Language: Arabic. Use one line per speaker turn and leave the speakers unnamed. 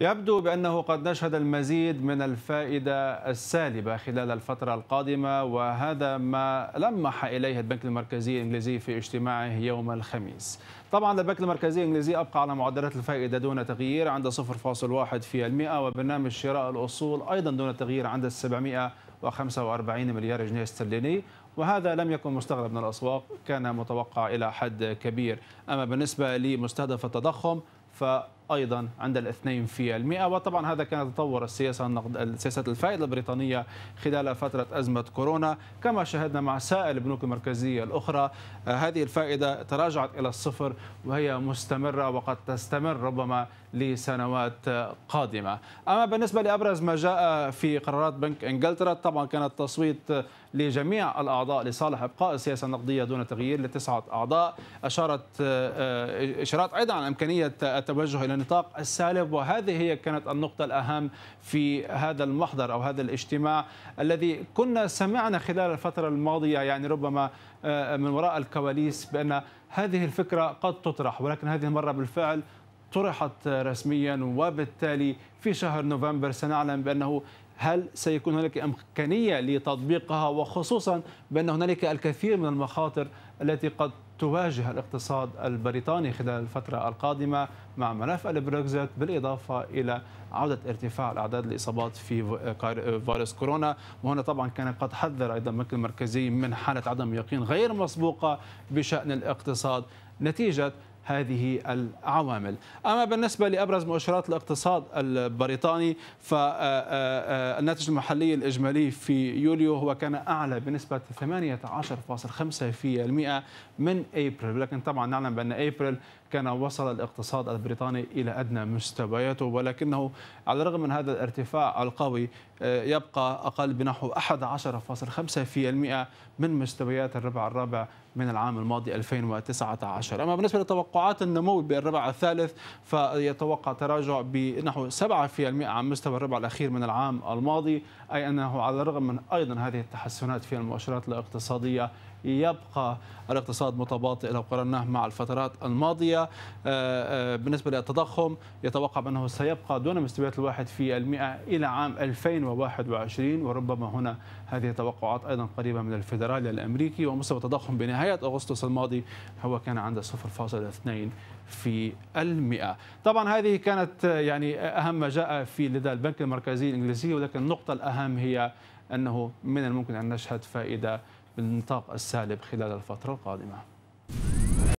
يبدو بأنه قد نشهد المزيد من الفائدة السالبة خلال الفترة القادمة وهذا ما لمح إليه البنك المركزي الإنجليزي في اجتماعه يوم الخميس طبعا البنك المركزي الإنجليزي أبقى على معدلات الفائدة دون تغيير عند 0.1% وبرنامج شراء الأصول أيضا دون تغيير عند 745 مليار جنيه استرليني وهذا لم يكن مستغرب من الأسواق كان متوقع إلى حد كبير أما بالنسبة لمستهدف التضخم فأيضا عند الاثنين في المئة وطبعا هذا كان تطور السياسة النقد سياسة الفائدة البريطانية خلال فترة أزمة كورونا كما شاهدنا مع سائر البنوك المركزية الأخرى آه، هذه الفائدة تراجعت إلى الصفر وهي مستمرة وقد تستمر ربما لسنوات آه، قادمة أما بالنسبة لأبرز ما جاء في قرارات بنك إنجلترا طبعا كان التصويت آه، لجميع الأعضاء لصالح إبقاء السياسة النقدية دون تغيير لتسعة أعضاء أشارت إشارات أيضا عن إمكانية التوجه إلى نطاق السالب وهذه هي كانت النقطة الأهم في هذا المحضر أو هذا الاجتماع الذي كنا سمعنا خلال الفترة الماضية يعني ربما آه، من وراء الكواليس بأن هذه الفكرة قد تطرح ولكن هذه المرة بالفعل طرحت رسميا وبالتالي في شهر نوفمبر سنعلم بأنه هل سيكون هناك إمكانية لتطبيقها وخصوصا بأن هنالك الكثير من المخاطر التي قد تواجه الاقتصاد البريطاني خلال الفترة القادمة مع ملف البريكزيت بالإضافة إلى عودة ارتفاع الأعداد الإصابات في فيروس كورونا وهنا طبعا كان قد حذر أيضا البنك المركزي من حالة عدم يقين غير مسبوقة بشأن الاقتصاد نتيجة هذه العوامل أما بالنسبة لأبرز مؤشرات الاقتصاد البريطاني فالناتج المحلي الإجمالي في يوليو هو كان أعلى بنسبة 18.5% من أبريل ولكن طبعا نعلم بأن أبريل كان وصل الاقتصاد البريطاني إلى أدنى مستوياته ولكنه على الرغم من هذا الارتفاع القوي يبقى أقل بنحو 11.5% من مستويات الربع الرابع من العام الماضي 2019 أما بالنسبة للتوقع توقعات النمو بالربع الثالث فيتوقع تراجع بنحو 7% عن مستوى الربع الأخير من العام الماضي أي أنه على الرغم من أيضا هذه التحسنات في المؤشرات الاقتصادية يبقى الاقتصاد متباطئ لو قارناه مع الفترات الماضية آه، آه، بالنسبة للتضخم يتوقع أنه سيبقى دون مستويات الواحد في المئة إلى عام 2021 وربما هنا هذه التوقعات أيضا قريبة من الفيدرالي الأمريكي ومستوى التضخم بنهاية أغسطس الماضي هو كان عند 0.2 في المئة طبعا هذه كانت آه، يعني أهم ما جاء في لدى البنك المركزي الإنجليزي ولكن النقطة الأهم هي أنه من الممكن أن نشهد فائدة بالنطاق السالب خلال الفترة القادمة